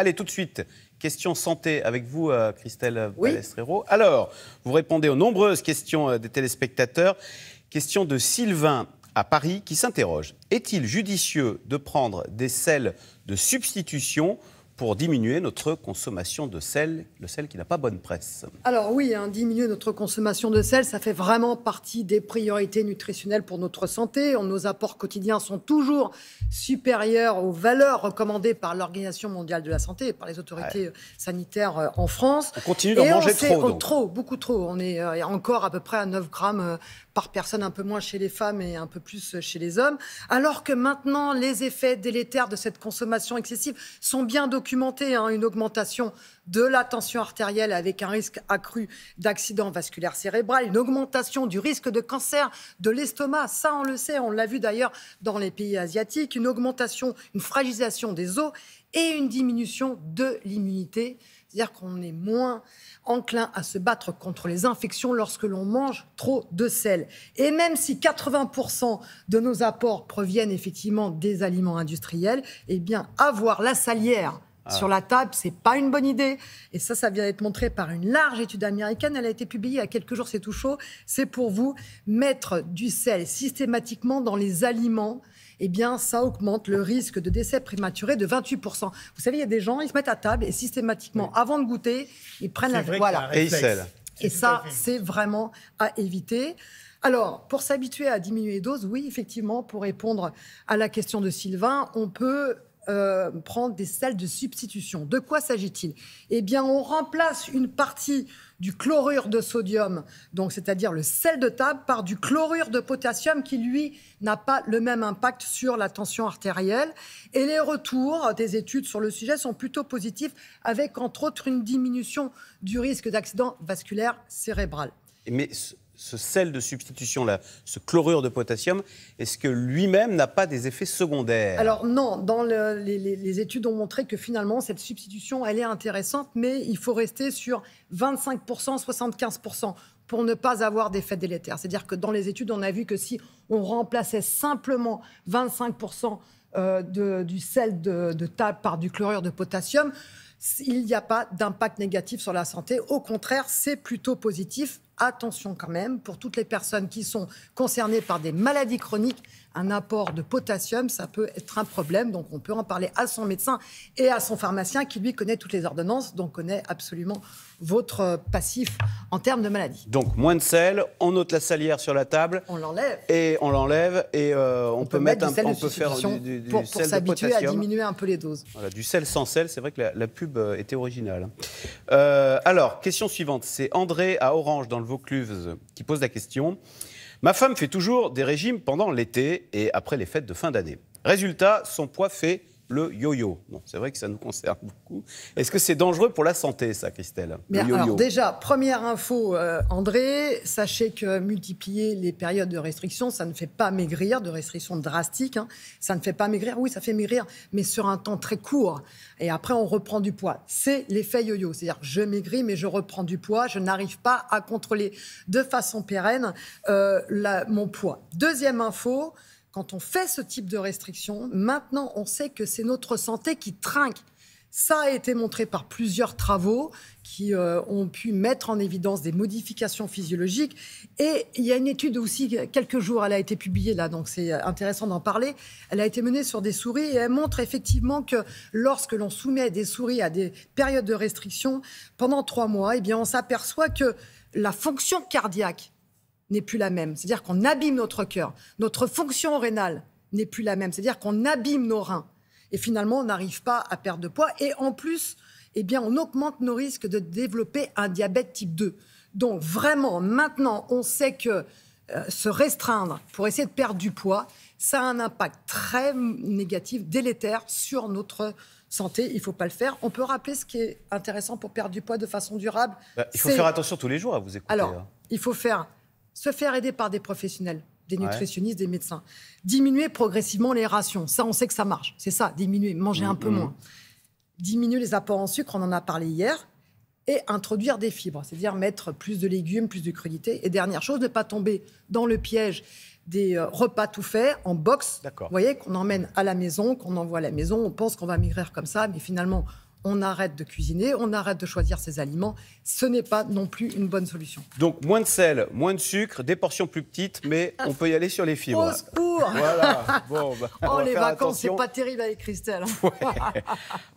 Allez, tout de suite, question santé avec vous, euh, Christelle Balestrero. Alors, vous répondez aux nombreuses questions euh, des téléspectateurs. Question de Sylvain à Paris qui s'interroge. Est-il judicieux de prendre des selles de substitution pour diminuer notre consommation de sel, le sel qui n'a pas bonne presse. Alors oui, hein, diminuer notre consommation de sel, ça fait vraiment partie des priorités nutritionnelles pour notre santé. Nos apports quotidiens sont toujours supérieurs aux valeurs recommandées par l'Organisation mondiale de la santé et par les autorités euh, sanitaires euh, en France. On continue d'en manger trop. Donc. Trop, beaucoup trop. On est euh, encore à peu près à 9 grammes par personne, un peu moins chez les femmes et un peu plus chez les hommes. Alors que maintenant, les effets délétères de cette consommation excessive sont bien documentés Hein, une augmentation de la tension artérielle avec un risque accru d'accident vasculaire cérébral, une augmentation du risque de cancer de l'estomac, ça on le sait, on l'a vu d'ailleurs dans les pays asiatiques, une augmentation, une fragilisation des os et une diminution de l'immunité. C'est-à-dire qu'on est moins enclin à se battre contre les infections lorsque l'on mange trop de sel. Et même si 80% de nos apports proviennent effectivement des aliments industriels, eh bien avoir la salière ah. sur la table, c'est pas une bonne idée. Et ça, ça vient d'être montré par une large étude américaine. Elle a été publiée il y a quelques jours, c'est tout chaud. C'est pour vous mettre du sel systématiquement dans les aliments eh bien, ça augmente le risque de décès prématuré de 28%. Vous savez, il y a des gens, ils se mettent à table et systématiquement, avant de goûter, ils prennent la... Voilà. Et, et ça, c'est vraiment à éviter. Alors, pour s'habituer à diminuer les doses, oui, effectivement, pour répondre à la question de Sylvain, on peut euh, prendre des sels de substitution. De quoi s'agit-il Eh bien, on remplace une partie du chlorure de sodium, donc c'est-à-dire le sel de table, par du chlorure de potassium qui, lui, n'a pas le même impact sur la tension artérielle. Et les retours des études sur le sujet sont plutôt positifs, avec entre autres une diminution du risque d'accident vasculaire cérébral. Mais ce sel de substitution, là, ce chlorure de potassium, est-ce que lui-même n'a pas des effets secondaires Alors non, dans les, études ont montré que finalement cette substitution, elle est intéressante, mais il faut rester sur 25%, 75% pour ne pas avoir d'effet délétère. C'est-à-dire que dans les études, on a vu que si on remplaçait simplement 25% euh, du sel de, de table par du chlorure de potassium, il n'y a pas d'impact négatif sur la santé. Au contraire, c'est plutôt positif attention quand même, pour toutes les personnes qui sont concernées par des maladies chroniques, un apport de potassium, ça peut être un problème. Donc, on peut en parler à son médecin et à son pharmacien qui, lui, connaît toutes les ordonnances, donc connaît absolument votre passif en termes de maladie. Donc, moins de sel, on ôte la salière sur la table. On l'enlève. Et on l'enlève et euh, on, peut mettre, un, on du, sel de sel pour s'habituer à diminuer un peu les doses. Voilà, du sel sans sel, c'est vrai que la, pub était originale. Euh, alors, question suivante, c'est André à Orange dans le Vaucluse, qui pose la question Ma femme fait toujours des régimes pendant l'été et après les fêtes de fin d'année. Résultat, son poids fait le yo-yo. c'est vrai que ça nous concerne beaucoup. Est-ce que c'est dangereux pour la santé, ça, Christelle Alors déjà, première info, euh, André, sachez que multiplier les périodes de restriction, ça ne fait pas maigrir, de restrictions drastiques, hein. ça ne fait pas maigrir. Oui, ça fait maigrir, mais sur un temps très court. Et après, on reprend du poids. C'est l'effet yo-yo, c'est-à-dire je maigris, mais je reprends du poids, je n'arrive pas à contrôler de façon pérenne euh, mon poids. Deuxième info, quand on fait ce type de restriction, maintenant on sait que c'est notre santé qui trinque. Ça a été montré par plusieurs travaux qui euh, ont pu mettre en évidence des modifications physiologiques. Et il y a une étude aussi, quelques jours, elle a été publiée là, donc c'est intéressant d'en parler. Elle a été menée sur des souris et elle montre effectivement que lorsque l'on soumet des souris à des périodes de restriction pendant trois mois, eh bien on s'aperçoit que la fonction cardiaque n'est plus la même. C'est-à-dire qu'on abîme notre cœur, notre fonction rénale n'est plus la même. C'est-à-dire qu'on abîme nos reins. Et finalement, on n'arrive pas à perdre de poids. Et en plus, eh bien, on augmente nos risques de développer un diabète type 2. Donc vraiment, maintenant, on sait que euh, se restreindre pour essayer de perdre du poids, ça a un impact très négatif, délétère sur notre santé. Il ne faut pas le faire. On peut rappeler ce qui est intéressant pour perdre du poids de façon durable. Bah, il faut faire attention tous les jours à vous écouter. Alors, hein. il faut faire se faire aider par des professionnels, des nutritionnistes, des médecins, diminuer progressivement les rations. Ça, on sait que ça marche. C'est ça, diminuer, manger mm, un peu mm. moins. Diminuer les apports en sucre, on en a parlé hier, et introduire des fibres, c'est-à-dire mettre plus de légumes, plus de crudités. Et dernière chose, ne pas tomber dans le piège des euh, repas tout faits en box. Vous voyez, qu'on emmène à la maison, qu'on envoie à la maison. On pense qu'on va migrer comme ça, mais finalement, on arrête de cuisiner, on arrête de choisir ses aliments. Ce n'est pas non plus une bonne solution. Donc moins de sel, moins de sucre, des portions plus petites, mais ah. on peut y aller sur les fibres. Au Voilà. Bah, oh, les vacances, c'est pas terrible avec Christelle.